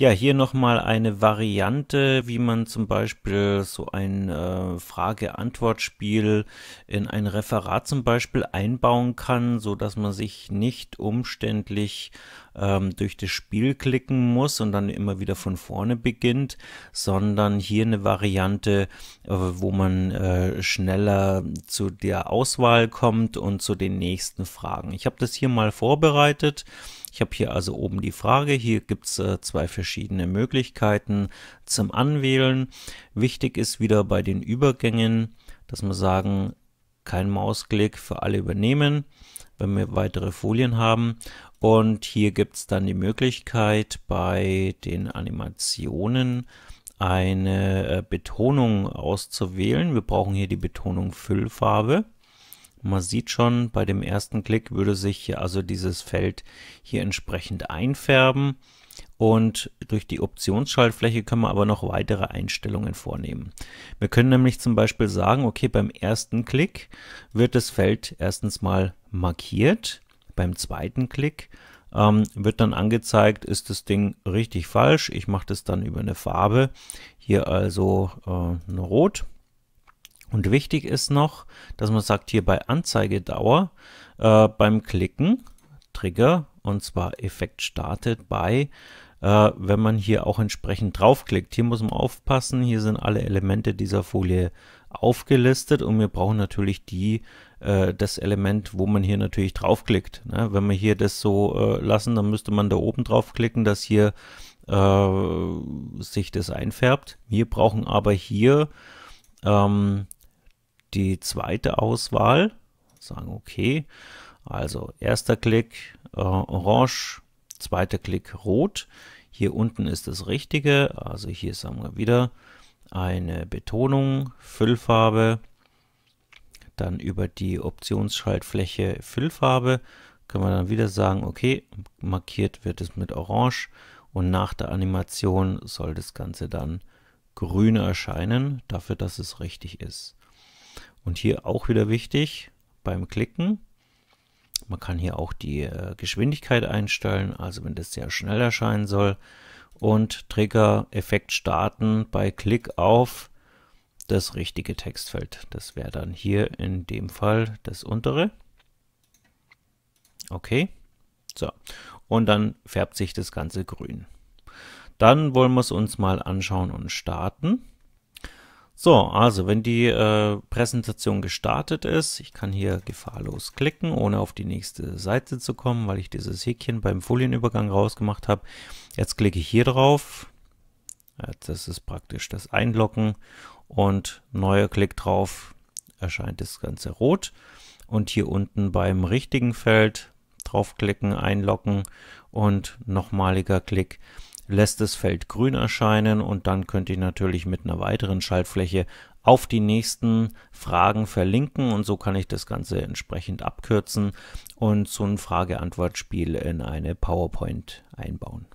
Ja, hier nochmal eine Variante, wie man zum Beispiel so ein äh, Frage-Antwort-Spiel in ein Referat zum Beispiel einbauen kann, so dass man sich nicht umständlich ähm, durch das Spiel klicken muss und dann immer wieder von vorne beginnt, sondern hier eine Variante, äh, wo man äh, schneller zu der Auswahl kommt und zu den nächsten Fragen. Ich habe das hier mal vorbereitet. Ich habe hier also oben die Frage. Hier gibt es äh, zwei verschiedene Möglichkeiten zum Anwählen. Wichtig ist wieder bei den Übergängen, dass wir sagen, kein Mausklick für alle übernehmen, wenn wir weitere Folien haben. Und hier gibt es dann die Möglichkeit bei den Animationen, eine äh, Betonung auszuwählen. Wir brauchen hier die Betonung Füllfarbe. Man sieht schon, bei dem ersten Klick würde sich hier also dieses Feld hier entsprechend einfärben. Und durch die Optionsschaltfläche können wir aber noch weitere Einstellungen vornehmen. Wir können nämlich zum Beispiel sagen, okay, beim ersten Klick wird das Feld erstens mal markiert. Beim zweiten Klick ähm, wird dann angezeigt, ist das Ding richtig falsch. Ich mache das dann über eine Farbe. Hier also äh, ein Rot und wichtig ist noch, dass man sagt, hier bei Anzeigedauer äh, beim Klicken Trigger und zwar Effekt startet bei, äh, wenn man hier auch entsprechend draufklickt. Hier muss man aufpassen, hier sind alle Elemente dieser Folie aufgelistet und wir brauchen natürlich die, äh, das Element, wo man hier natürlich draufklickt. Ne? Wenn wir hier das so äh, lassen, dann müsste man da oben draufklicken, dass hier äh, sich das einfärbt. Wir brauchen aber hier ähm, die zweite Auswahl, sagen okay, also erster Klick äh, orange, zweiter Klick rot. Hier unten ist das Richtige, also hier sagen wir wieder eine Betonung, Füllfarbe, dann über die Optionsschaltfläche Füllfarbe können wir dann wieder sagen, okay, markiert wird es mit orange und nach der Animation soll das Ganze dann grün erscheinen, dafür, dass es richtig ist. Und hier auch wieder wichtig beim Klicken. Man kann hier auch die äh, Geschwindigkeit einstellen, also wenn das sehr schnell erscheinen soll. Und Trigger-Effekt starten bei Klick auf das richtige Textfeld. Das wäre dann hier in dem Fall das untere. Okay, so. Und dann färbt sich das Ganze grün. Dann wollen wir es uns mal anschauen und starten. So, also wenn die äh, Präsentation gestartet ist, ich kann hier gefahrlos klicken, ohne auf die nächste Seite zu kommen, weil ich dieses Häkchen beim Folienübergang rausgemacht habe. Jetzt klicke ich hier drauf. Das ist praktisch das Einloggen und neuer Klick drauf erscheint das Ganze rot. Und hier unten beim richtigen Feld draufklicken, einloggen und nochmaliger Klick lässt das Feld grün erscheinen und dann könnt ihr natürlich mit einer weiteren Schaltfläche auf die nächsten Fragen verlinken und so kann ich das Ganze entsprechend abkürzen und so ein Frage-Antwort-Spiel in eine PowerPoint einbauen.